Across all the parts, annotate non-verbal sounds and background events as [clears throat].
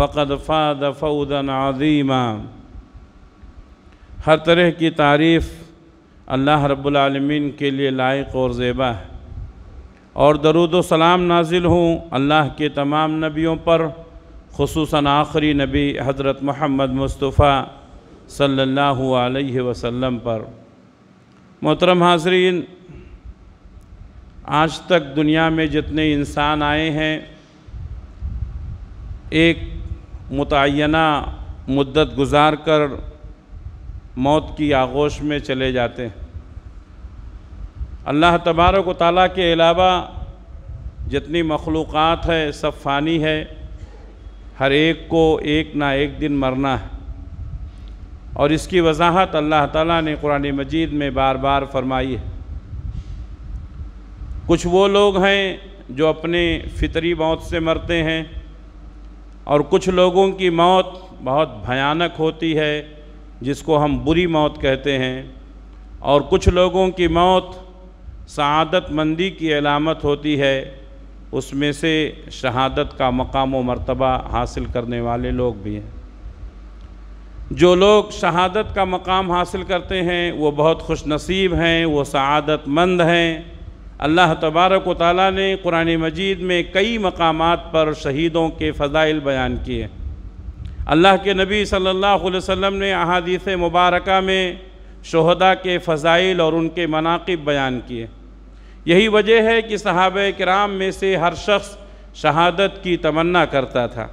फ़कद फ़ाद फ़ौदन अजीमा हर तरह की तारीफ़ अल्लाह रब्लमीन के लिए लायक और ज़ेबा है और दरुद सलाम नाजिल हूँ अल्लाह के तमाम नबियों पर खसूस आखिरी नबी हज़रत महमद मुस्तफ़ा सल्लल्लाहु अलैहि वसल्लम पर मोहतरम हाजरीन आज तक दुनिया में जितने इंसान आए हैं एक मुतना मुद्दत गुजार कर मौत की आगोश में चले जाते हैं अल्लाह तबारक ताली के अलावा जितनी मखलूक़ है सब फ़ानी है हर एक को एक ना एक दिन मरना है और इसकी वजाहत अल्लाह ताला ने कुरान मजीद में बार बार फरमाई है कुछ वो लोग हैं जो अपने फितरी मौत से मरते हैं और कुछ लोगों की मौत बहुत भयानक होती है जिसको हम बुरी मौत कहते हैं और कुछ लोगों की मौत शहादतमंदी की अलामत होती है उसमें से शहादत का मकाम व मरतबा हासिल करने वाले लोग भी हैं जो लोग शहादत का मकाम हासिल करते हैं वो बहुत खुश नसीब हैं वो शहादतमंद हैं अल्लाह तबारक ताली ने कुरान मजीद में कई मकाम पर शहीदों के फ़ज़ाइल बयान किए अल्लाह के नबी सल्लल्लाहु अलैहि वसल्लम ने अहादीस मुबारक में शहदा के फ़ज़ाइल और उनके मनाकब बयान किए यही वजह है कि सहाब कराम में से हर शख्स शहादत की तमन्ना करता था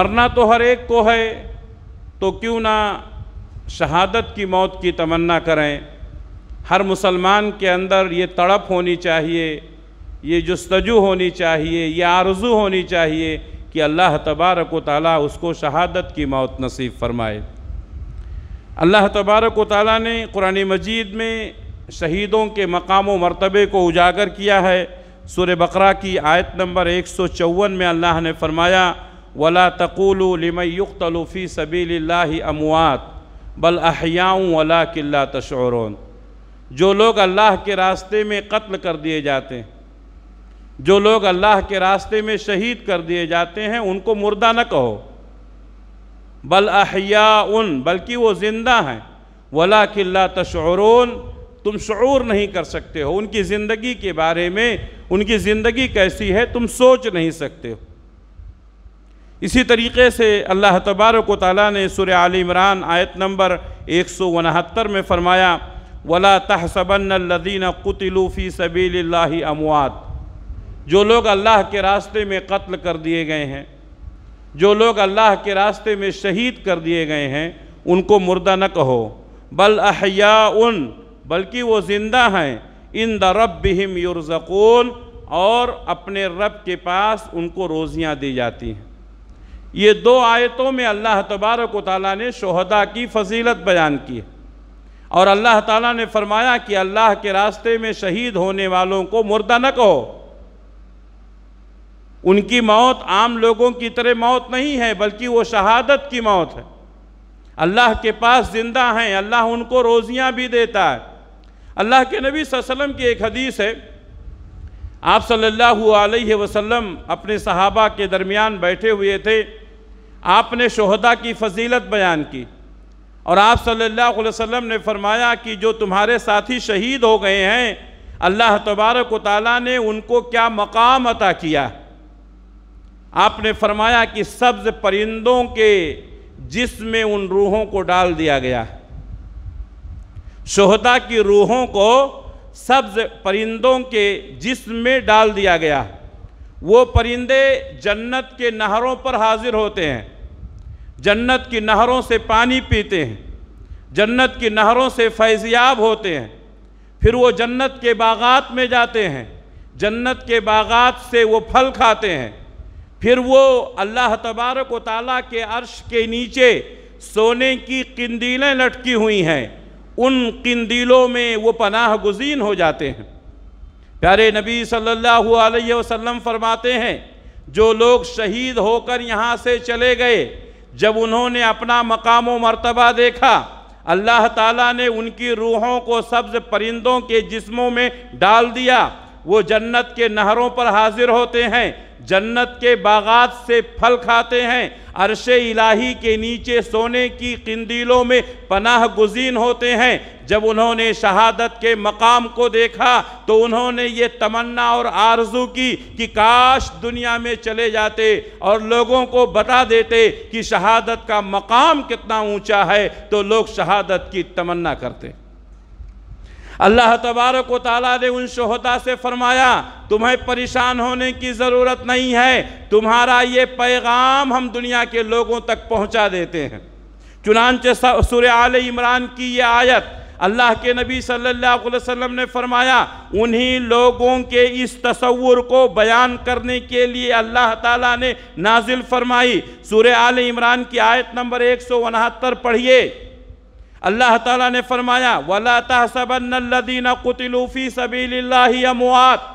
मरना तो हर एक को है तो क्यों ना शहादत की मौत की तमन्ना करें हर मुसलमान के अंदर ये तड़प होनी चाहिए ये जस्तजू होनी चाहिए ये आरजू होनी चाहिए कि अल्लाह तबारक ताली उसको शहादत की मौत नसीब फरमाए अल्लाह तबारक ताली ने कुरान मजीद में शहीदों के मकाम व मरतबे को उजागर किया है सुर बकरा की आयत नंबर एक सौ चौवन में अल्लाह ने फरमाया वला तकूल लिमयुक्तलफ़ी सबील अमवात बल अहियाँ वला किल्ला तशौरन जो लोग अल्लाह के रास्ते में कत्ल कर दिए जाते हैं जो लोग अल्लाह के रास्ते में शहीद कर दिए जाते हैं उनको मुर्दा न कहो बल अहिया उन बल्कि वो ज़िंदा हैं वला किल्ला तशरून तुम शूर नहीं कर सकते हो उनकी ज़िंदगी के बारे में उनकी ज़िंदगी कैसी है तुम सोच नहीं सकते हो इसी तरीके से अल्लाह तबारक ताली ने सुर आल इमरान आयत नंबर एक में फ़रमाया वला तहसबन कुतलूफ़ी सबील अमवात जो लोग अल्लाह के रास्ते में कत्ल कर दिए गए हैं जो लोग अल्लाह के रास्ते में शहीद कर दिए गए हैं उनको मुर्दा न कहो बल अहिया उन बल्कि वो ज़िंदा हैं इन द रब बिहिम युरज़कून और अपने रब के पास उनको रोज़ियाँ दी जाती हैं ये दो आयतों में अल्लाह तबारक ताली ने शहदा की फजीलत बयान की है और अल्लाह ताला ने फरमाया कि अल्लाह के रास्ते में शहीद होने वालों को मुर्दा न कहो उनकी मौत आम लोगों की तरह मौत नहीं है बल्कि वो शहादत की मौत है अल्लाह के पास ज़िंदा हैं अल्लाह उनको रोज़ियाँ भी देता है अल्लाह के नबी वसल्लम की एक हदीस है आप सल्लल्लाहु अलैहि वसल्लम अपने सहाबा के दरमियान बैठे हुए थे आपने शहदा की फजीलत बयान की और आप सल्लल्लाहु अलैहि वसल्लम ने फरमाया कि जो तुम्हारे साथी शहीद हो गए हैं अल्लाह तबारक ताली ने उनको क्या मकाम अता किया आपने फरमाया कि सब्ज़ परिंदों के जिसमें उन रूहों को डाल दिया गया शहदा की रूहों को सब्ज परिंदों के जिसमें डाल दिया गया वो परिंदे जन्नत के नहरों पर हाजिर होते हैं जन्नत की नहरों से पानी पीते हैं जन्नत की नहरों से फैज़याब होते हैं फिर वो जन्नत के बागात में जाते हैं जन्नत के बागात से वो फल खाते हैं फिर वो अल्लाह तबारक ताली के अर्श के नीचे सोने की किंदीलें लटकी हुई हैं उन किंदीलों में वो पनाह गुजीन हो जाते हैं प्यारे नबी सल्लल्लाहु अलैहि वसल्लम फरमाते हैं जो लोग शहीद होकर यहाँ से चले गए जब उन्होंने अपना मकाम व मरतबा देखा अल्लाह ताला ने उनकी रूहों को सब्ज परिंदों के जिस्मों में डाल दिया वो जन्नत के नहरों पर हाजिर होते हैं जन्नत के बागात से फल खाते हैं अरश इलाही के नीचे सोने की कंदीलों में पनाह गुजीन होते हैं जब उन्होंने शहादत के मकाम को देखा तो उन्होंने ये तमन्ना और आरजू की कि काश दुनिया में चले जाते और लोगों को बता देते कि शहादत का मकाम कितना ऊंचा है तो लोग शहादत की तमन्ना करते अल्लाह तबारक व ताली ने उन शहदा से फरमाया तुम्हें परेशान होने की ज़रूरत नहीं है तुम्हारा ये पैगाम हम दुनिया के लोगों तक पहुँचा देते हैं चुनानचे सुर आल इमरान की ये आयत अल्लाह के नबी सल्लल्लाहु अलैहि वसल्लम ने फरमाया उन्हीं लोगों के इस तस्वुर को बयान करने के लिए अल्लाह ताला ने नाजिल फरमाई सूर्य आल इमरान की आयत नंबर एक सौ उनहत्तर पढ़िए अल्लाह ताला ने फरमाया वला तहसबीन कुतलूफ़ी अमुआत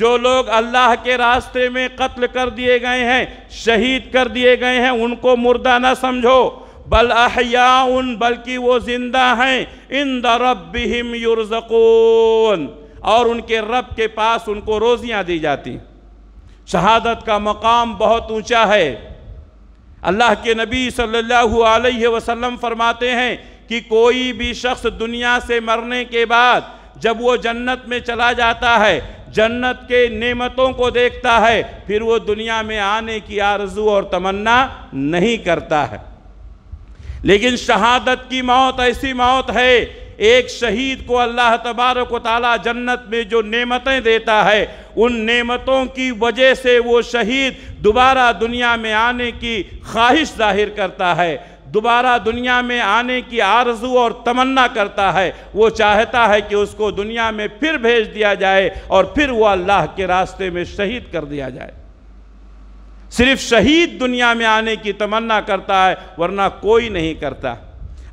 जो लोग अल्लाह के रास्ते में कत्ल कर दिए गए हैं शहीद कर दिए गए हैं उनको मुर्दा ना समझो बल अहया उन बल्कि वो ज़िंदा हैं इन द रबिम युरजकून और उनके रब के पास उनको रोज़ियाँ दी जाती शहादत का मकाम बहुत ऊंचा है अल्लाह के नबी सल्लल्लाहु अलैहि वसल्लम फरमाते हैं कि कोई भी शख्स दुनिया से मरने के बाद जब वो जन्नत में चला जाता है जन्नत के नेमतों को देखता है फिर वो दुनिया में आने की आरजू और तमन्ना नहीं करता है लेकिन शहादत की मौत ऐसी मौत है एक शहीद को अल्लाह तबारक ताली जन्नत में जो नेमतें देता है उन नेमतों की वजह से वो शहीद दोबारा दुनिया में आने की ख्वाहिश जाहिर करता है दोबारा दुनिया में आने की आरजू और तमन्ना करता है वो चाहता है कि उसको दुनिया में फिर भेज दिया जाए और फिर वो अल्लाह के रास्ते में शहीद कर दिया जाए सिर्फ शहीद दुनिया में आने की तमन्ना करता है वरना कोई नहीं करता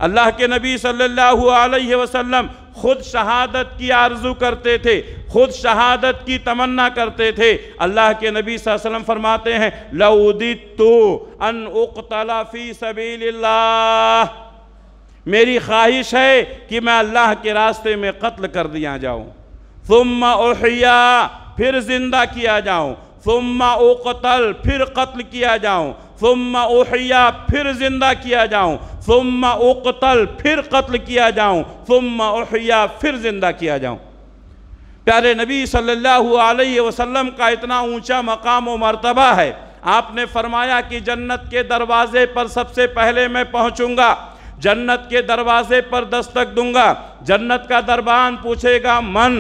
अल्लाह के नबी सल्लल्लाहु अलैहि वसल्लम खुद शहादत की आरजू करते थे खुद शहादत की तमन्ना करते थे अल्लाह के नबी वसल्लम फरमाते हैं लउदित तो अन उख्तलाफ़ी सबील्ला मेरी ख्वाहिश है कि मैं अल्लाह के रास्ते में कत्ल कर दिया जाऊँ सुम्मा उहिया फिर ज़िंदा किया जाऊँ सुम्मा ओ कतल फिर कत्ल किया जाऊँ सुम्मा उहिया फिर ज़िंदा किया जाऊँ सुम्मा उकतल फिर कत्ल किया जाऊँ सुम्मा उहिया फिर ज़िंदा किया जाऊँ प्यारे नबी सल्लल्लाहु अलैहि वसल्लम का इतना ऊंचा मकाम व मर्तबा है आपने फरमाया कि जन्नत के दरवाज़े पर सबसे पहले मैं पहुँचूँगा जन्नत के दरवाज़े पर दस्तक दूंगा जन्नत का दरबान पूछेगा मन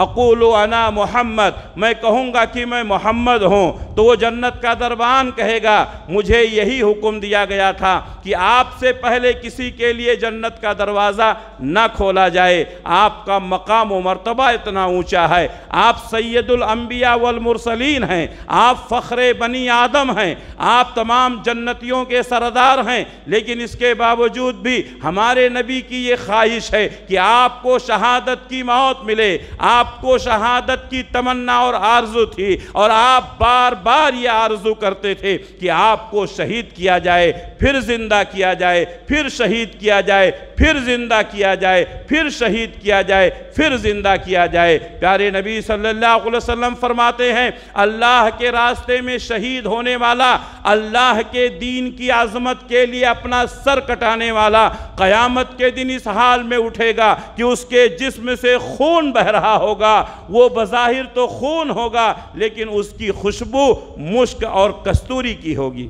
अकूल अना मोहम्मद मैं कहूँगा कि मैं मोहम्मद हूँ तो वो जन्नत का दरबान कहेगा मुझे यही हुक्म दिया गया था कि आपसे पहले किसी के लिए जन्नत का दरवाज़ा ना खोला जाए आपका मकाम व मरतबा इतना ऊँचा है आप सैदुलम्बिया वलमरसलिन हैं आप फ़ख्र बनी आदम हैं आप तमाम जन्नतियों के सरदार हैं लेकिन इसके बावजूद भी हमारे नबी की ये ख्वाहिश है कि आपको शहादत की मौत मिले आप आपको शहादत की तमन्ना और आरजू थी और आप बार बार ये आरजू करते थे कि आपको शहीद किया जाए फिर जिंदा किया जाए फिर शहीद किया जाए फिर जिंदा किया जाए फिर शहीद किया जाए फिर जिंदा किया जाए प्यारे नबी सल्लल्लाहु अलैहि वसल्लम फरमाते हैं अल्लाह के रास्ते में शहीद होने वाला अल्लाह के दीन की आज़मत के लिए अपना सर कटाने वाला क़यामत के दिन इस हाल में उठेगा कि उसके जिस्म से खून बह रहा हो होगा वो बज़ाहिर तो खून होगा लेकिन उसकी खुशबू मुश्क और कस्तूरी की होगी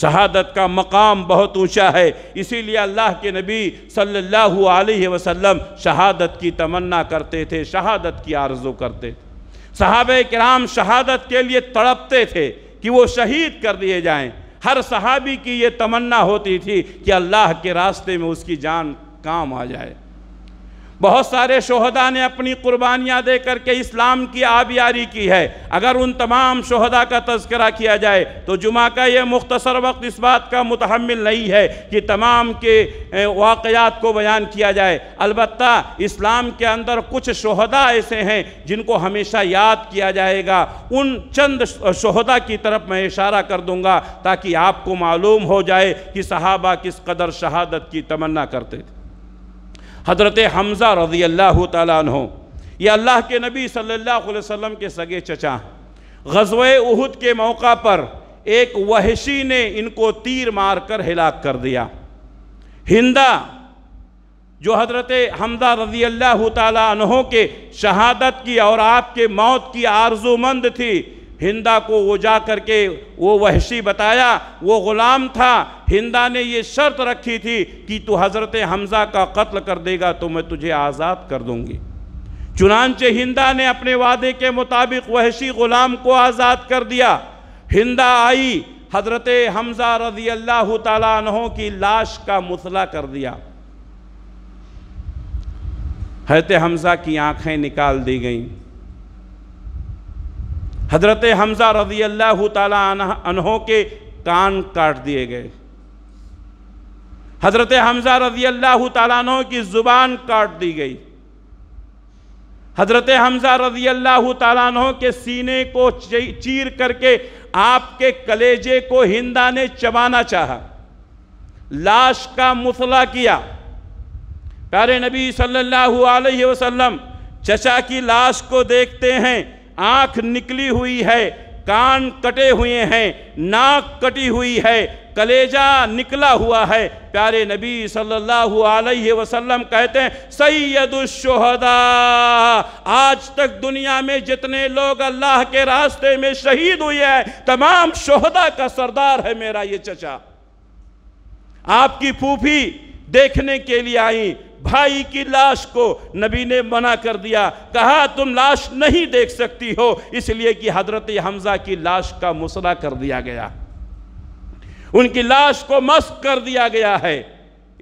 शहादत का मकाम बहुत ऊंचा है इसीलिए अल्लाह के नबी सल्लल्लाहु अलैहि वसल्लम शहादत की तमन्ना करते थे शहादत की आरजू करते थे साहब कराम शहादत के लिए तड़पते थे कि वो शहीद कर दिए जाएं हर सहाबी की ये तमन्ना होती थी कि अल्लाह के रास्ते में उसकी जान काम आ जाए बहुत सारे शहदा ने अपनी कुर्बानियाँ दे करके इस्लाम की आबियारी की है अगर उन तमाम शहदा का तस्करा किया जाए तो जुमा का यह मुख्तसर वक्त इस बात का मुतहमल नहीं है कि तमाम के वाक़ात को बयान किया जाए अलबत् इस्लाम के अंदर कुछ शहदा ऐसे हैं जिनको हमेशा याद किया जाएगा उन चंद शहदा की तरफ मैं इशारा कर दूँगा ताकि आपको मालूम हो जाए कि सहाबा किस कदर शहादत की तमन्ना करते थे हज़रत हमज़ा रज़ी अल्लाह तु ये अल्लाह के नबी सल्लल्लाहु अलैहि वसल्लम के सगे चचा गजवे उहद के मौका पर एक वहशी ने इनको तीर मार कर हिलाक कर दिया हिंदा जो हजरत हमजा रजी अल्लाह तहों के शहादत की और आपके मौत की आरजूमंद थी हिंदा को वो जा करके वो वहशी बताया वो ग़ुलाम था हिंदा ने ये शर्त रखी थी कि तू हज़रत हमज़ा का कत्ल कर देगा तो मैं तुझे आज़ाद कर दूँगी चुनानचे हिंदा ने अपने वादे के मुताबिक वहशी ग़ुलाम को आज़ाद कर दिया हिंदा आई हज़रत हमज़ा रजी अल्लाह तहों की लाश का मुसला कर दिया हजरत हमज़ा की आँखें निकाल दी गईं हज़रत हमज़ा रजी अल्लाह तहों के कान काट दिए गए हज़रत हमज़ा रजी अल्लाह तहों की ज़ुबान काट दी गई हज़रत हमज़ा रजी अल्लाह तहों के सीने को चीर करके आपके कलेजे को हिंदा ने चबाना चाहा लाश का मुसला किया प्यारे नबी सल्लल्लाहु अलैहि वसल्लम चचा की लाश को देखते हैं आंख निकली हुई है कान कटे हुए हैं नाक कटी हुई है कलेजा निकला हुआ है प्यारे नबी सल्लल्लाहु अलैहि वसल्लम कहते हैं सैदुशहदा आज तक दुनिया में जितने लोग अल्लाह के रास्ते में शहीद हुए हैं तमाम शहदा का सरदार है मेरा ये चचा आपकी फूफी देखने के लिए आई भाई की लाश को नबी ने मना कर दिया कहा तुम लाश नहीं देख सकती हो इसलिए कि हजरत हमजा की लाश का मुसला कर दिया गया उनकी लाश को मस्क कर दिया गया है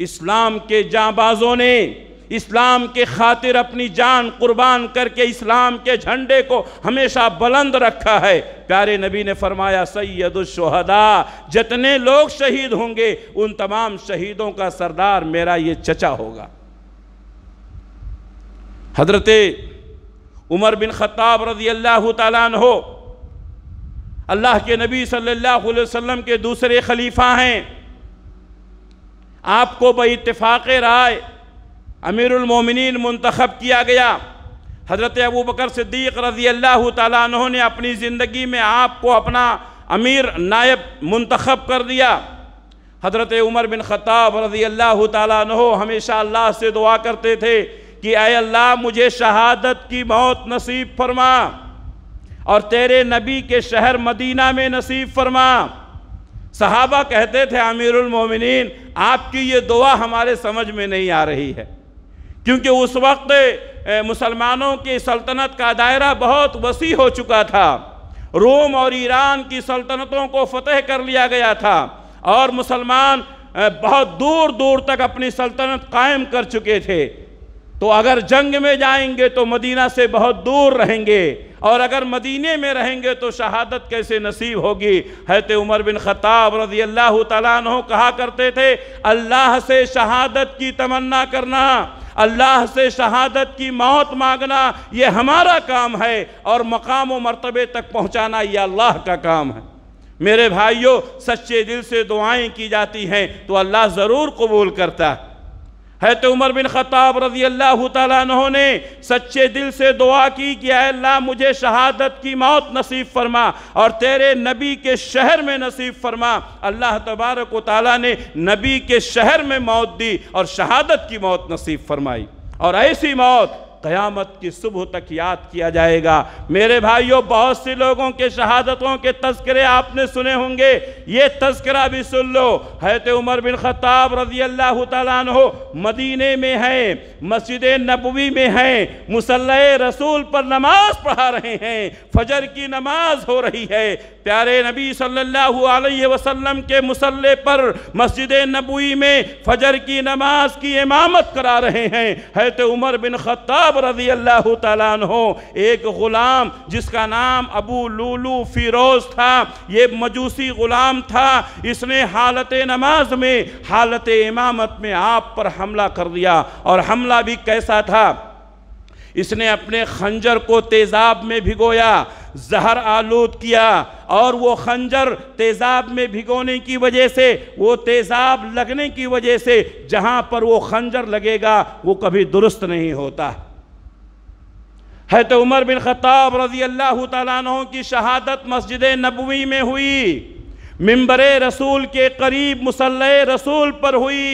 इस्लाम के जाबाजों ने इस्लाम के खातिर अपनी जान कुर्बान करके इस्लाम के झंडे को हमेशा बुलंद रखा है प्यारे नबी ने फरमाया सैदुलशहदा जितने लोग शहीद होंगे उन तमाम शहीदों का सरदार मेरा ये चचा होगा हजरत उमर बिन ख़त्ताब रजी अल्लाह तन हो अल्लाह के नबी सल्लल्लाहु अलैहि वसल्लम के दूसरे खलीफा हैं आपको बतफ़ाक़ राय अमीरमिन मंतखब किया गया हज़रत अबू बकर सिद्दीक़ रजी अल्लाह तहों ने अपनी ज़िंदगी में आपको अपना अमीर नायब मंतखब कर दिया हज़रत उमर बिन ख़त्ताब रजी अल्लाह तहों हमेशा अल्लाह से दुआ करते थे कि अय अल्लाह मुझे शहादत की मौत नसीब फरमा और तेरे नबी के शहर मदीना में नसीब फरमा सहाबा कहते थे आमिरुल मोमिनीन आपकी ये दुआ हमारे समझ में नहीं आ रही है क्योंकि उस वक्त मुसलमानों की सल्तनत का दायरा बहुत वसी हो चुका था रोम और ईरान की सल्तनतों को फतेह कर लिया गया था और मुसलमान बहुत दूर दूर तक अपनी सल्तनत कायम कर चुके थे तो अगर जंग में जाएंगे तो मदीना से बहुत दूर रहेंगे और अगर मदीने में रहेंगे तो शहादत कैसे नसीब होगी हैत उमर बिन ख़ताब रजी अल्लाह तु कहा करते थे अल्लाह से शहादत की तमन्ना करना अल्लाह से शहादत की मौत मांगना ये हमारा काम है और मकाम व मरतबे तक पहुँचाना ये अल्लाह का काम है मेरे भाइयों सच्चे दिल से दुआएं की जाती हैं तो अल्लाह ज़रूर कबूल करता है है तो उमर बिन ख़ताब रजी अल्लाह तहों ने सच्चे दिल से दुआ की कि अल्लाह मुझे शहादत की मौत नसीब फरमा और तेरे नबी के शहर में नसीब फरमा अल्लाह तबारक ताली ने नबी के शहर में मौत दी और शहादत की मौत नसीब फरमाई और ऐसी मौत क़यामत की सुबह तक याद किया जाएगा मेरे भाइयों बहुत से लोगों के शहादतों के तस्करे आपने सुने होंगे ये तस्करा भी सुन लो हैत उमर बिन ख़ताब रजी अल्लाह तहो मदीने में हैं मस्जिद नबवी में हैं मुसल रसूल पर नमाज पढ़ा रहे हैं फजर की नमाज हो रही है प्यारे नबी सल्लल्लाहु अलैहि वसल्लम के मुसल्ले पर मस्जिद नबवी में फजर की नमाज की इमामत करा रहे हैं हैत उमर बिन ख़त्ताब खत्ताब रजी अल्लाह तु एक ग़ुलाम जिसका नाम अबू लूलू फिरोज़ था ये मजूसी ग़ुलाम था इसने हालत नमाज में हालत इमामत में आप पर हमला कर दिया और हमला भी कैसा था इसने अपने खंजर को तेज़ाब में भिगोया जहर आलूद किया और वो खंजर तेज़ाब में भिगोने की वजह से वो तेज़ाब लगने की वजह से जहाँ पर वो खंजर लगेगा वो कभी दुरुस्त नहीं होता है तो उमर बिन खताब रज़ी अल्लाह तु की शहादत मस्जिद नबवी में हुई मम्बर रसूल के करीब मुसल रसूल पर हुई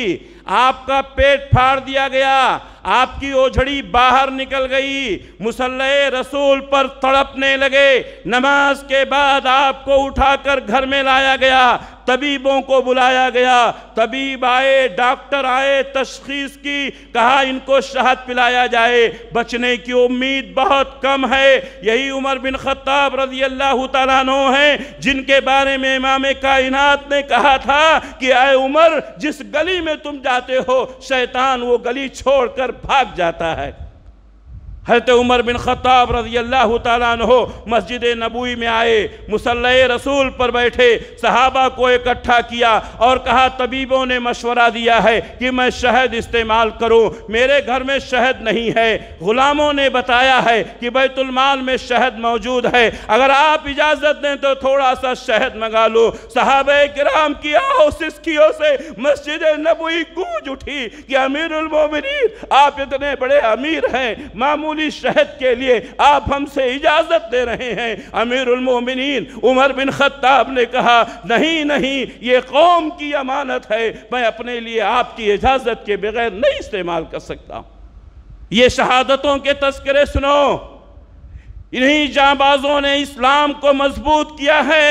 आपका पेट फाड़ दिया गया आपकी ओझड़ी बाहर निकल गई मुसल रसूल पर तड़पने लगे नमाज के बाद आपको उठाकर घर में लाया गया तबीबों को बुलाया गया तबीब आए डॉक्टर आए तशखीस की कहा इनको शहद पिलाया जाए बचने की उम्मीद बहुत कम है यही उमर बिन खत्ताब रजी अल्लाह तु हैं जिनके बारे में इमाम कायनात ने कहा था कि आए उमर जिस गली में तुम जाते हो शैतान वो गली छोड़कर भाग जाता है हजरत उमर बिन ख़ताब रजी अल्लाह तहो मस्जिद नबूई में आए मुसल रसूल पर बैठे सहाबा को इकट्ठा किया और कहा तबीबों ने मशवरा दिया है कि मैं शहद इस्तेमाल करूं मेरे घर में शहद नहीं है ग़ुलामों ने बताया है कि बैतुलमाल में शहद मौजूद है अगर आप इजाज़त दें तो थोड़ा सा शहद मंगा लो साहब कराम की आओ से मस्जिद नबूई गूंज उठी कि अमीर आप इतने बड़े अमीर हैं मामूली मामूली शहद के लिए आप हमसे इजाज़त दे रहे हैं उलमोमिन उमर बिन खत्ताब ने कहा नहीं नहीं ये कौम की अमानत है मैं अपने लिए आपकी इजाज़त के बगैर नहीं इस्तेमाल कर सकता ये शहादतों के तस्करे सुनो इन्हीं जाबाजों ने इस्लाम को मजबूत किया है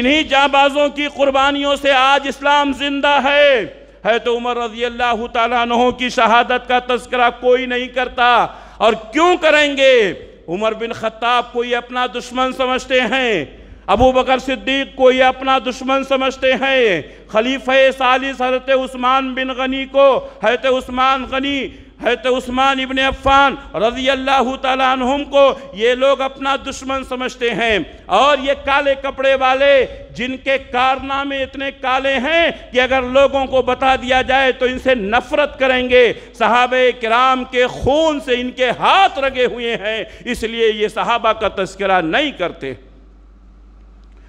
इन्हीं जाबाजों की कुर्बानियों से आज इस्लाम जिंदा है है तो उमर रजी अल्लाह तहों की शहादत का तस्करा कोई नहीं करता और क्यों करेंगे उमर बिन खत्ताब को अपना दुश्मन समझते हैं अबू बकर सिद्दीक को अपना दुश्मन समझते हैं खलीफ सालिस हजरत उस्मान बिन गनी को हजरत उस्मान गनी हजरत उस्मान इबन अफ़ान रजी अल्लाह तुम को ये लोग अपना दुश्मन समझते हैं और ये काले कपड़े वाले जिनके कारनामे इतने काले हैं कि अगर लोगों को बता दिया जाए तो इनसे नफरत करेंगे साहब कराम के खून से इनके हाथ रगे हुए हैं इसलिए ये साहबा का तस्करा नहीं करते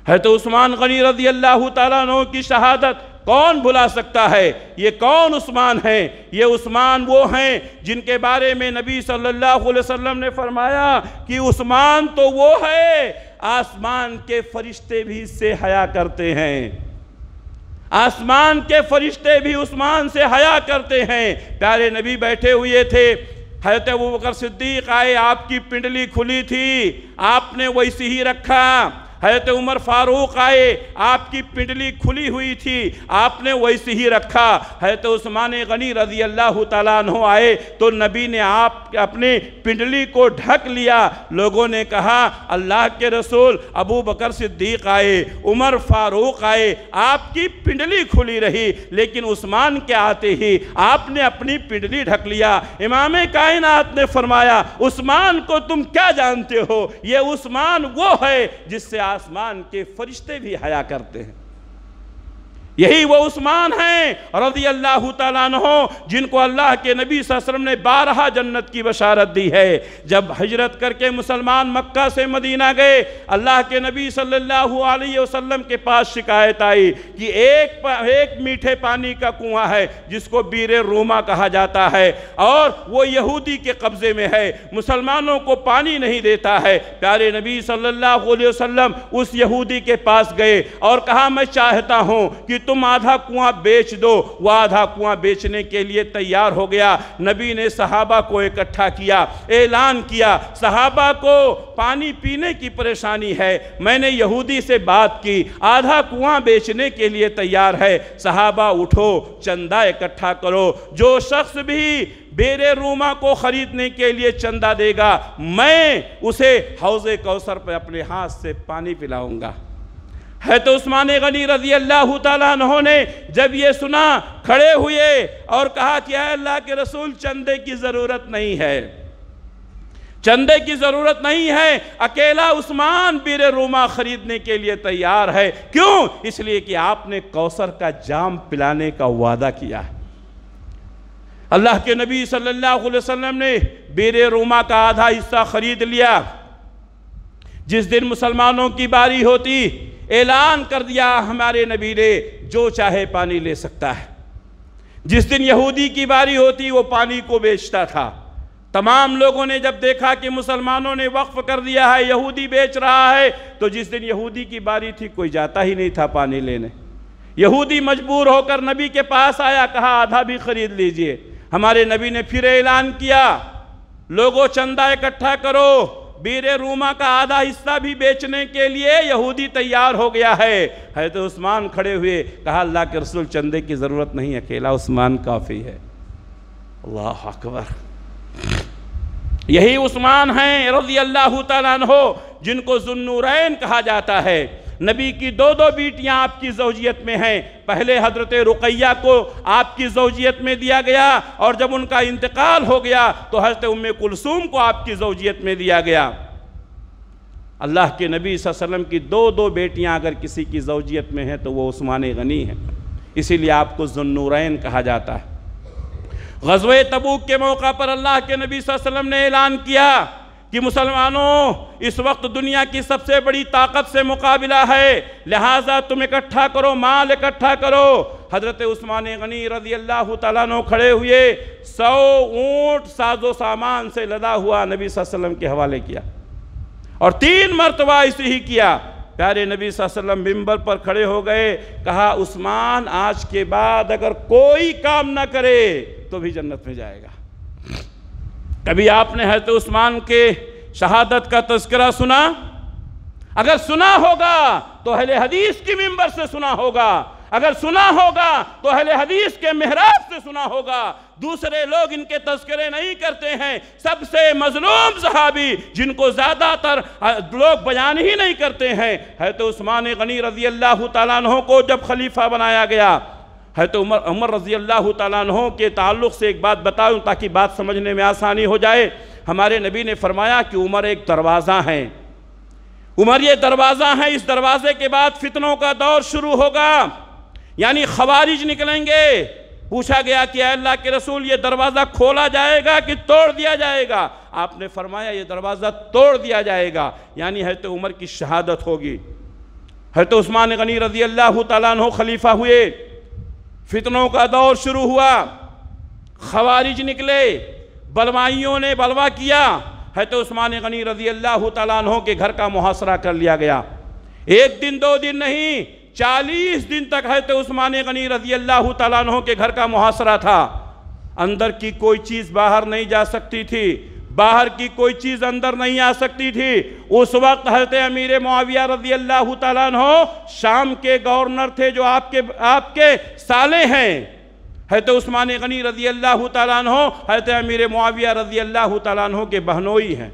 है तो उस्मान गनी रजी अल्लाह तला की शहादत कौन भुला सकता है ये कौन उस्मान है ये उस्मान वो हैं जिनके बारे में नबी सल्लल्लाहु अलैहि वसल्लम ने फरमाया कि उस्मान तो वो है आसमान के फरिश्ते भी इससे हया करते हैं आसमान के फरिश्ते भी उस्मान से हया करते हैं प्यारे नबी बैठे हुए थे हजरत अबू बकर सिद्दीक आए आपकी पिंडली खुली थी आपने वैसी ही रखा हजरत उमर फारूक आए आपकी पिंडली खुली हुई थी आपने वैसे ही रखा हजरत उस्मान गनी रजी अल्लाह तु आए तो नबी ने आप अपनी पिंडली को ढक लिया लोगों ने कहा अल्लाह के रसूल अबू बकर सिद्दीक आए उमर फारूक आए आपकी पिंडली खुली रही लेकिन उस्मान के आते ही आपने अपनी पिंडली ढक लिया इमाम कायनात ने फरमाया उस्मान को तुम क्या जानते हो ये उस्मान वो है जिससे आसमान के फरिश्ते भी हया करते हैं यही वो उस्मान हैं रजी अल्लाह तहो जिनको अल्लाह के नबी वसम ने बारह जन्नत की बशारत दी है जब हजरत करके मुसलमान मक्का से मदीना गए अल्लाह के नबी सल्लल्लाहु अलैहि वसल्लम के पास शिकायत आई कि एक एक मीठे पानी का कुआं है जिसको बीर रोमा कहा जाता है और वो यहूदी के कब्ज़े में है मुसलमानों को पानी नहीं देता है प्यारे नबी सल्लल्लाहु अलैहि वसल्लम उस यहूदी के पास गए और कहा मैं चाहता हूँ कि तुम आधा कुआं बेच दो वह आधा कुआं बेचने के लिए तैयार हो गया नबी ने सहाबा को इकट्ठा किया ऐलान किया सहाबा को पानी पीने की परेशानी है मैंने यहूदी से बात की आधा कुआं बेचने के लिए तैयार है सहाबा उठो चंदा इकट्ठा करो जो शख्स भी बेरे रूमा को ख़रीदने के लिए चंदा देगा मैं उसे हौज़ कौसर पर अपने हाथ से पानी पिलाऊंगा है तो उस्मान गनी रजी अल्लाह तहों ने जब ये सुना खड़े हुए और कहा कि अल्लाह के रसूल चंदे की ज़रूरत नहीं है चंदे की ज़रूरत नहीं है अकेला उस्मान बिर रूमा ख़रीदने के लिए तैयार है क्यों इसलिए कि आपने कौसर का जाम पिलाने का वादा किया है अल्लाह के नबी सल्लल्लाहु अलैहि वसल्लम ने बिर रूमा का आधा हिस्सा ख़रीद लिया जिस दिन मुसलमानों की बारी होती ऐलान कर दिया हमारे नबी ने जो चाहे पानी ले सकता है जिस दिन यहूदी की बारी होती वो पानी को बेचता था तमाम लोगों ने जब देखा कि मुसलमानों ने वक्फ कर दिया है यहूदी बेच रहा है तो जिस दिन यहूदी की बारी थी कोई जाता ही नहीं था पानी लेने यहूदी मजबूर होकर नबी के पास आया कहा आधा भी खरीद लीजिए हमारे नबी ने फिर ऐलान किया लोगों चंदा इकट्ठा करो बीर रूमा का आधा हिस्सा भी बेचने के लिए यहूदी तैयार हो गया है है तो उस्मान खड़े हुए कहा अल्लाह के रसूल चंदे की ज़रूरत नहीं अकेला उस्मान काफ़ी है अल्लाह अकबर यही उस्मान हैं रजी अल्लाह तन हो जिनको जुन्नूरैन कहा जाता है नबी की दो दो बेटियां आपकी जोजियत में हैं पहले हजरत रुकैया को आपकी जोजियत में दिया गया और जब उनका इंतकाल हो गया तो हजरत उम कुलसूम को आपकी जोजियत में दिया गया अल्लाह के नबी वसम की दो दो बेटियां अगर किसी की जोजियत में हैं तो वो उस्मान गनी हैं इसीलिए आपको जुन्नूरैन कहा जाता है गजवे तबूक के मौका पर अल्लाह के नबी वसम ने ऐलान किया कि मुसलमानों इस वक्त दुनिया की सबसे बड़ी ताकत से मुकाबला है लिहाजा तुम इकट्ठा करो माल इकट्ठा करो हजरत उस्मान गनी रजी अल्लाह तु खड़े हुए सौ ऊंट साजो सामान से लदा हुआ नबी वसल्लम के हवाले किया और तीन मरतबा इसे ही किया प्यारे नबी वसल्लम मिंबर पर खड़े हो गए कहा उस्मान आज के बाद अगर कोई काम ना करे तो भी जन्नत में जाएगा कभी आपने हजरत उस्मान के शहादत का तस्करा सुना अगर सुना होगा तो अहले हदीस की मेम्बर से सुना होगा अगर सुना होगा तो अहले हदीस के मेहराब से सुना होगा दूसरे लोग इनके तस्करे नहीं करते हैं सबसे मजलूम सहाबी जिनको ज़्यादातर लोग बयान ही नहीं करते हैं है तो उस्मान गनी रजी अल्लाह तु को जब खलीफा बनाया गया है तो उमर उमर रज़ी अल्लाह तहों के ताल्लुक़ से एक बात बताऊँ ताकि बात समझने में आसानी हो जाए हमारे नबी ने फरमाया कि उमर एक दरवाज़ा है उमर ये दरवाज़ा है इस दरवाज़े के बाद फितनों का दौर शुरू होगा यानी खवारिज निकलेंगे पूछा गया कि अल्लाह के रसूल ये दरवाज़ा खोला जाएगा कि तोड़ दिया जाएगा आपने फरमाया ये दरवाज़ा तोड़ दिया जाएगा यानी है तो उमर की शहादत होगी है तो उस्मान गनी रजी अल्लाह तला खलीफा हुए फितनों का दौर शुरू हुआ खवारिज निकले बलवाइयों ने बलवा किया है तो उस्मान गनी रजी अल्लाह तहों के घर का मुहासरा कर लिया गया एक दिन दो दिन नहीं चालीस दिन तक है तो उस्मान गनी रजी अल्लाह तहों के घर का मुहासरा था अंदर की कोई चीज़ बाहर नहीं जा सकती थी बाहर की कोई चीज़ अंदर नहीं आ सकती थी उस वक्त हजरत अमीर मुआविया रजी अल्लाह तहो शाम के गवर्नर थे जो आपके आपके साले हैं हजरत उस्मान गनी रजी अल्लाह तहो हजरत अमीर मुआविया रजी अल्लाह तहो के बहनोई हैं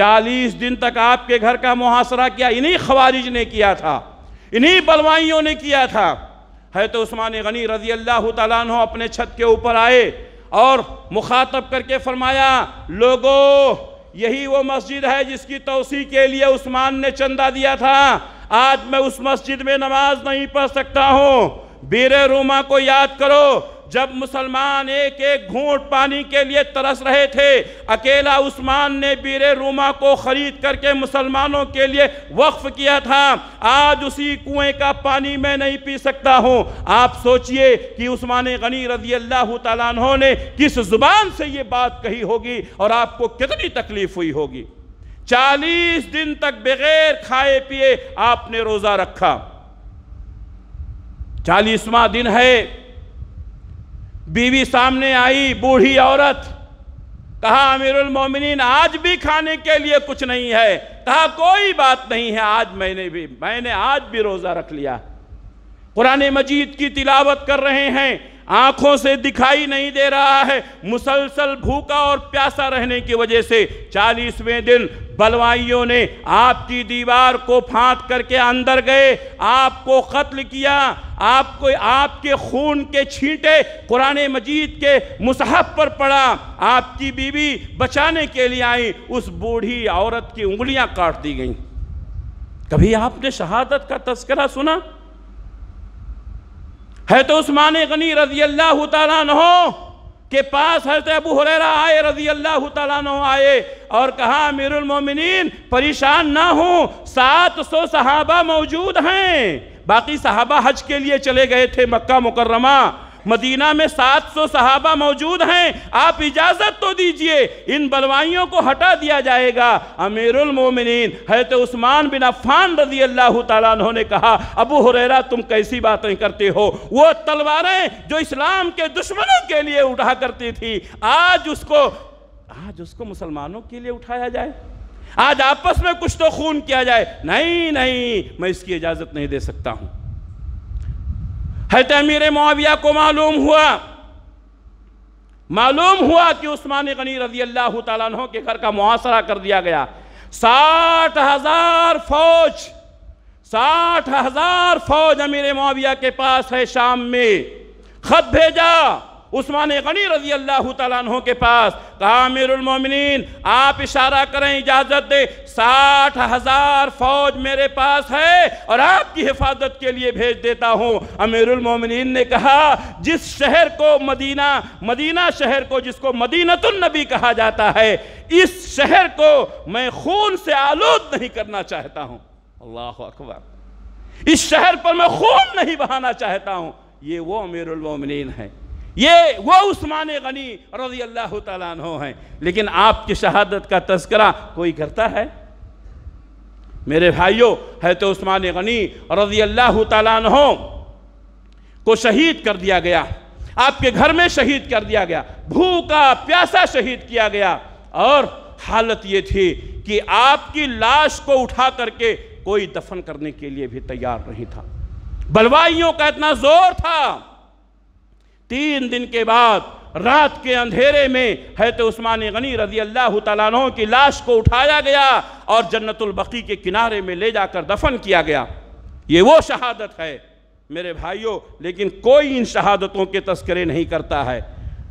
चालीस दिन तक आपके घर का मुहासरा किया इन्हीं खवारिज ने किया था इन्हीं बलवाइयों ने किया था है तो उस्मान गनी रजी अल्लाह तु अपने छत के ऊपर आए और मुखातब करके फरमाया लोगो यही वो मस्जिद है जिसकी तोसी के लिए उस्मान ने चंदा दिया था आज मैं उस मस्जिद में नमाज नहीं पढ़ सकता हूँ बीर रूमा को याद करो जब मुसलमान एक एक घूट पानी के लिए तरस रहे थे अकेला उस्मान ने बीर रूमा को ख़रीद करके मुसलमानों के लिए वक्फ किया था आज उसी कुएं का पानी मैं नहीं पी सकता हूं आप सोचिए कि उस्मान गनी रजी अल्लाह तु ने किस ज़ुबान से यह बात कही होगी और आपको कितनी तकलीफ़ हुई होगी चालीस दिन तक बगैर खाए पिए आपने रोज़ा रखा चालीसवा दिन है बीवी सामने आई बूढ़ी औरत कहा अमीरुल मोमिनीन आज भी खाने के लिए कुछ नहीं है कहा कोई बात नहीं है आज मैंने भी मैंने आज भी रोज़ा रख लिया कुरान मजीद की तिलावत कर रहे हैं आंखों से दिखाई नहीं दे रहा है मुसलसल भूखा और प्यासा रहने की वजह से चालीसवें दिन बलवाइयों ने आपकी दीवार को फांत करके अंदर गए आपको कत्ल किया आपको आपके खून के छींटे कुरान मजीद के मुसहब पर पड़ा आपकी बीवी बचाने के लिए आई उस बूढ़ी औरत की उंगलियां काट दी गईं कभी आपने शहादत का तस्करा सुना है तो उस्मान गनी रजी अल्लाह तहो के पास हजरत अबू हुररा आए रजी अल्लाह तहो आए और कहा मोमिनीन परेशान ना हो सात सौ सहाबा मौजूद हैं बाकी सहाबा हज के लिए चले गए थे मक्का मुकर्रमा मदीना में 700 सहाबा मौजूद हैं आप इजाज़त तो दीजिए इन बलवाइयों को हटा दिया जाएगा अमीरुल मोमिनीन तो उस्मान बिन अफ़ान रजी अल्लाह ने कहा अबू हुररा तुम कैसी बातें करते हो वो तलवारें जो इस्लाम के दुश्मनों के लिए उठा करती थी आज उसको आज उसको मुसलमानों के लिए उठाया जाए आज आपस में कुछ तो खून किया जाए नहीं नहीं मैं इसकी इजाज़त नहीं दे सकता हूँ हजरत अमीर मुआविया को मालूम हुआ मालूम हुआ कि उस्मान गनी रजी अल्लाह तु के घर का मुआसरा कर दिया गया साठ हजार फौज साठ हजार फौज अमीर मुआविया के पास है शाम में खत भेजा उस्मान गनी रजी अल्लाह तु के पास कहा अमीरमिन आप इशारा करें इजाज़त दे साठ हज़ार फौज मेरे पास है और आपकी हिफाजत के लिए भेज देता हूँ अमीरमिन ने कहा जिस शहर को मदीना मदीना शहर को जिसको मदीनतुलनबी कहा जाता है इस शहर को मैं खून से आलोद नहीं करना चाहता हूँ अल्लाह अकबर इस शहर पर मैं खून नहीं बहाना चाहता हूँ ये वो अमीरमिन है ये वो उस्मान गनी रजी अल्लाह तु हैं लेकिन आपकी शहादत का तस्करा कोई करता है मेरे भाइयों है तो उस्मान गनी रजी अल्लाह तु को शहीद कर दिया गया आपके घर में शहीद कर दिया गया भूखा प्यासा शहीद किया गया और हालत ये थी कि आपकी लाश को उठा करके कोई दफन करने के लिए भी तैयार नहीं था बलवाइयों का इतना जोर था तीन दिन के बाद रात के अंधेरे में है तो उस्मान गनी रजी अल्लाह तु की लाश को उठाया गया और जन्नतुल्बकी के किनारे में ले जाकर दफन किया गया ये वो शहादत है मेरे भाइयों लेकिन कोई इन शहादतों के तस्करे नहीं करता है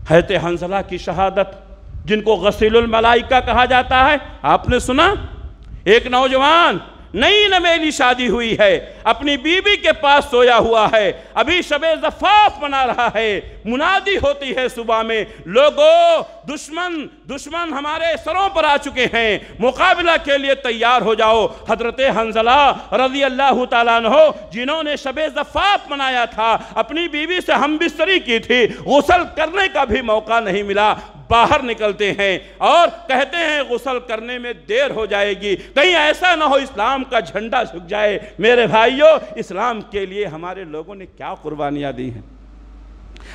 हैत हंसला की शहादत जिनको गसीलमलाई का कहा जाता है आपने सुना एक नौजवान नई नमेली शादी हुई है अपनी बीबी के पास सोया हुआ है अभी शबे जफाफ मना रहा है मुनादी होती है सुबह में लोगों दुश्मन दुश्मन हमारे सरों पर आ चुके हैं मुकाबला के लिए तैयार हो जाओ हजरत हंजला रजी अल्लाह तहो जिन्होंने शब जफाफ मनाया था अपनी बीवी से हम बिस्तरी की थी गुसल करने का भी मौका नहीं मिला बाहर निकलते हैं और कहते हैं गुसल करने में देर हो जाएगी कहीं ऐसा ना हो इस्लाम का झंडा झुक जाए मेरे भाइयों इस्लाम के लिए हमारे लोगों ने क्या कुर्बानियां दी हैं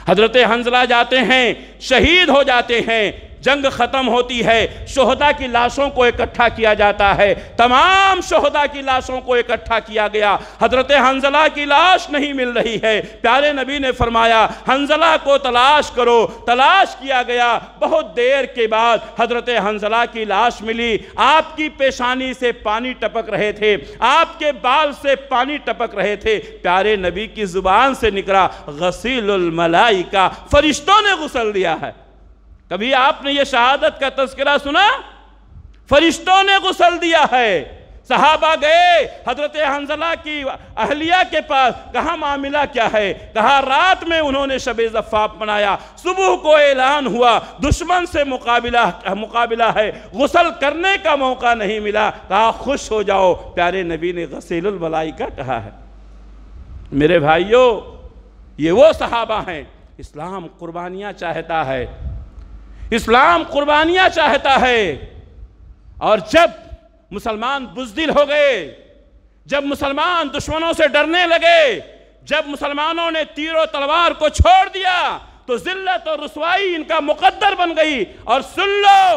हजरत हंजला जाते हैं शहीद हो जाते हैं जंग ख़त्म होती है शहदा की लाशों को इकट्ठा किया जाता है तमाम शहदा की लाशों को इकट्ठा किया गया हजरत हंजला की लाश नहीं मिल रही है प्यारे नबी ने फरमाया हंजला को तलाश करो तलाश किया गया बहुत देर के बाद हजरत हंजला की लाश मिली आपकी पेशानी से पानी टपक रहे थे आपके बाल से पानी टपक रहे थे प्यारे नबी की ज़ुबान से निकला गसीलमलाई का फरिश्तों ने गुसल दिया है कभी आपने ये शहादत का तस्करा सुना फरिश्तों ने गुसल दिया है सहाबा गए हजरत हंजला की अहलिया के पास कहा मामला क्या है कहा रात में उन्होंने शब जफाफ मनाया सुबह को ऐलान हुआ दुश्मन से मुकाबला मुकाबला है गुसल करने का मौका नहीं मिला कहा खुश हो जाओ प्यारे नबी ने गसीलबलाई का कहा है मेरे भाइयों ये वो सहाबा हैं इस्लाम कुर्बानियाँ चाहता है इस्लाम कुर्बानियाँ चाहता है और जब मुसलमान बुजदिल हो गए जब मुसलमान दुश्मनों से डरने लगे जब मुसलमानों ने तीरों तलवार को छोड़ दिया तो जिल्लत और रसवाई इनका मुकद्दर बन गई और सुन लो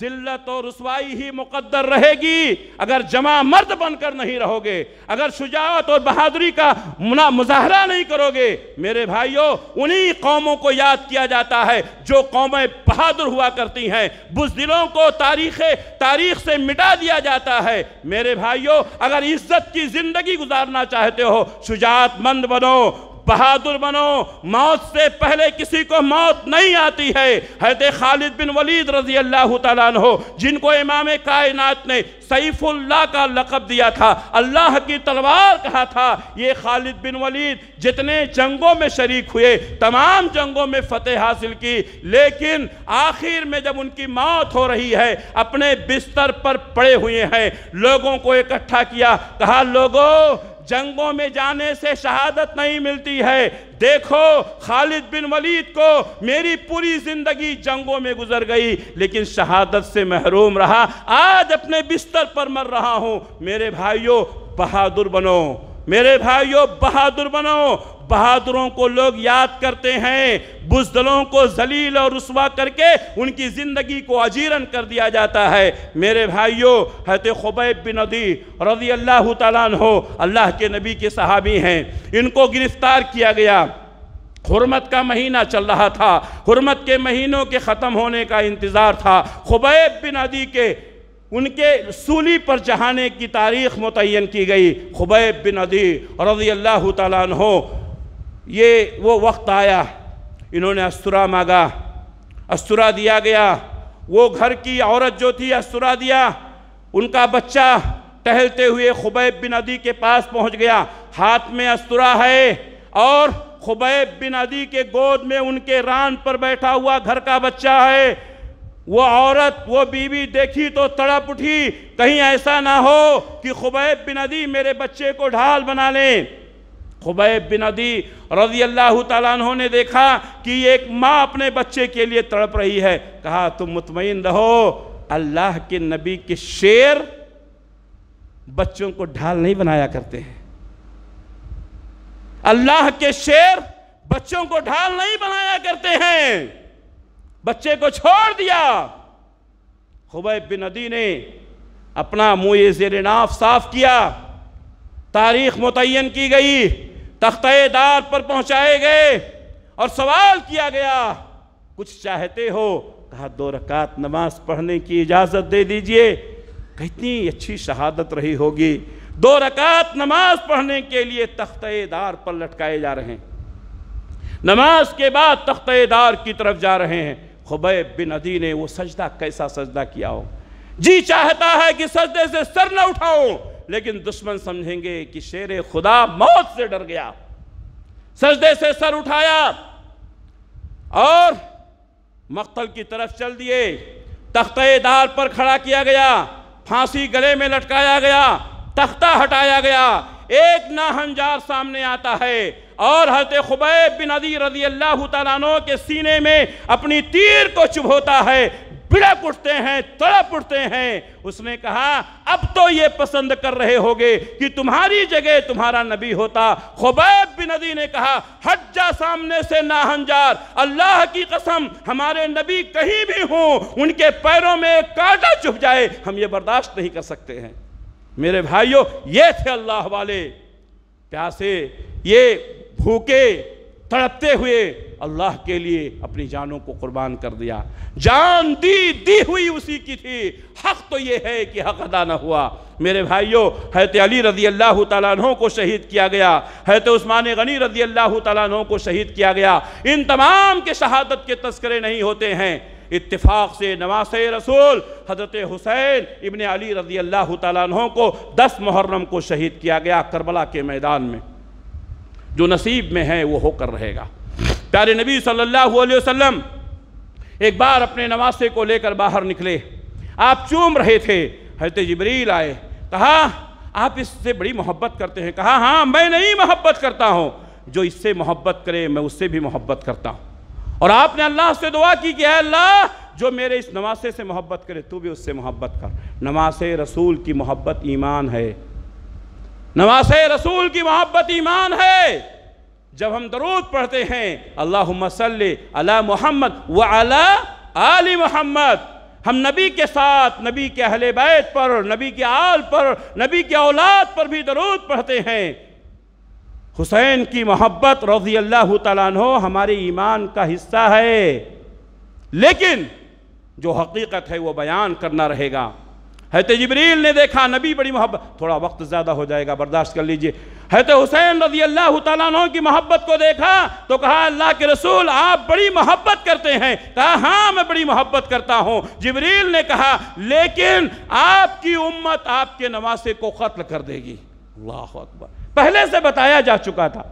जिल्लत और रसवाई ही मुकद्दर रहेगी अगर जमा मर्द बनकर नहीं रहोगे अगर शुजात और बहादुरी का मुना मुजाहरा नहीं करोगे मेरे भाइयों उन्हीं कौमों को याद किया जाता है जो कौमें बहादुर हुआ करती हैं बुजदिलों को तारीख तारीख से मिटा दिया जाता है मेरे भाइयों अगर इज्जत की ज़िंदगी गुजारना चाहते हो शुजात मंद बनो बहादुर बनो मौत से पहले किसी को मौत नहीं आती है हजरत खालिद बिन वलीद रजी अल्लाह तहो जिनको इमाम कायनात ने सईफुल्ला का लकब दिया था अल्लाह की तलवार कहा था ये खालिद बिन वलीद जितने जंगों में शरीक हुए तमाम जंगों में फतेह हासिल की लेकिन आखिर में जब उनकी मौत हो रही है अपने बिस्तर पर पड़े हुए हैं लोगों को इकट्ठा किया कहा लोगों जंगों में जाने से शहादत नहीं मिलती है देखो खालिद बिन वलीद को मेरी पूरी ज़िंदगी जंगों में गुजर गई लेकिन शहादत से महरूम रहा आज अपने बिस्तर पर मर रहा हूँ मेरे भाइयों बहादुर बनो मेरे भाइयों बहादुर बनो बहादुरों को लोग याद करते हैं बुजदलों को जलील और रसवा करके उनकी ज़िंदगी को अजीरन कर दिया जाता है मेरे भाइयों हत खुबैब बिन अदी रजी अल्लाह तन हो अल्लाह के नबी के सहाबी हैं इनको गिरफ़्तार किया गया हरमत का महीना चल रहा था हरमत के महीनों के ख़त्म होने का इंतज़ार था खुबैब बिन अदी के उनके सूली पर चढ़ाने की तारीख मुतन की गई खुबैब बिन अदी रजी अल्लाह तहो ये वो वक्त आया इन्होंने अस्तरा मांगा अस्तुरा दिया गया वो घर की औरत जो थी अस्तरा दिया उनका बच्चा टहलते हुए खुबैब बिन अदी के पास पहुंच गया हाथ में अस्तरा है और खुबैब बिन अदी के गोद में उनके रान पर बैठा हुआ घर का बच्चा है वो औरत वो बीवी देखी तो तड़प उठी कहीं ऐसा ना हो कि खुबैब बिन अदी मेरे बच्चे को ढाल बना लें खुबैब बिन अदी रजी अल्लाह तु ने देखा कि एक माँ अपने बच्चे के लिए तड़प रही है कहा तुम मुतमिन रहो अल्लाह के नबी के शेर बच्चों को ढाल नहीं बनाया करते हैं अल्लाह के शेर बच्चों को ढाल नहीं बनाया करते हैं बच्चे को छोड़ दिया खुबैब बिन अदी ने अपना मुँह जेर नाफ साफ किया तारीख मुतन की गई तख्ते दार पर पहुँचाए गए और सवाल किया गया कुछ चाहते हो कहा दो रकात नमाज पढ़ने की इजाज़त दे दीजिए कितनी अच्छी शहादत रही होगी दो रकात नमाज पढ़ने के लिए दार पर लटकाए जा रहे हैं नमाज के बाद दार की तरफ जा रहे हैं खुबैब बिन अदी ने वो सजदा कैसा सजदा किया हो जी चाहता है कि सजदे से सर न उठाओ लेकिन दुश्मन समझेंगे कि शेर खुदा मौत से डर गया सजदे से सर उठाया और मख्तल की तरफ चल दिए तख्तेदार पर खड़ा किया गया फांसी गले में लटकाया गया तख्ता हटाया गया एक नाहंजार सामने आता है और हजरत खुबैब बिन अदी रजी अल्लाह तु के सीने में अपनी तीर को चुभोता है बिड़क उठते हैं तड़प उठते हैं उसने कहा अब तो ये पसंद कर रहे होगे कि तुम्हारी जगह तुम्हारा नबी होता खुबैब बिन अदी ने कहा हट जा सामने से ना हंजार अल्लाह की कसम हमारे नबी कहीं भी हों उनके पैरों में कांटा चुभ जाए हम ये बर्दाश्त नहीं कर सकते हैं मेरे भाइयों ये थे अल्लाह वाले प्यासे ये भूखे तड़पते हुए अल्लाह के लिए अपनी जानों को कुर्बान कर दिया जान दी दी हुई उसी की थी हक तो ये है कि हक अदा ना हुआ मेरे भाइयों हैत अली रजी अल्लाह तु को शहीद किया गया हैत उस्मान गनी रजी अल्लाह तु को शहीद किया गया इन तमाम के शहादत के तस्करे नहीं होते हैं इत्तेफाक से नवास रसूल हज़रत हुसैन इबन अली रजी अल्लाह तु को दस मुहर्रम को शहीद किया गया करबला के मैदान में जो नसीब में है वो होकर रहेगा प्यारे नबी सल्लल्लाहु अलैहि वसल्लम एक बार अपने नवासे को लेकर बाहर निकले आप चूम रहे थे हजरत जबरील आए कहा आप इससे बड़ी मोहब्बत करते हैं कहा हाँ मैं नहीं मोहब्बत करता हूँ जो इससे मोहब्बत करे मैं उससे भी मोहब्बत करता हूँ और आपने अल्लाह से दुआ की कि अल्लाह जो मेरे इस नमासे से मोहब्बत करे तू भी उससे मोहब्बत कर नमाज रसूल की मोहब्बत ईमान है नवास रसूल की मोहब्बत ईमान है जब हम दरूद पढ़ते हैं अल्लाह मसल अला मोहम्मद व अला आली मोहम्मद हम नबी के साथ नबी के अहल बैत पर नबी के आल पर नबी के औलाद पर भी दरूद पढ़ते हैं हुसैन की मोहब्बत रजी अल्लाह तहो हमारे ईमान का हिस्सा है लेकिन जो हकीकत है वो बयान करना रहेगा है तो जबरील ने देखा नबी बड़ी मोहब्बत थोड़ा वक्त ज़्यादा हो जाएगा बर्दाश्त कर लीजिए है तो हुसैन रजी अल्लाह तु की मोहब्बत को देखा तो कहा अल्लाह के रसूल आप बड़ी मोहब्बत करते हैं कहा हाँ मैं बड़ी मोहब्बत करता हूँ जबरील ने कहा लेकिन आपकी उम्मत आपके नवासे को कत्ल कर देगी अल्लाह अकबर पहले से बताया जा चुका था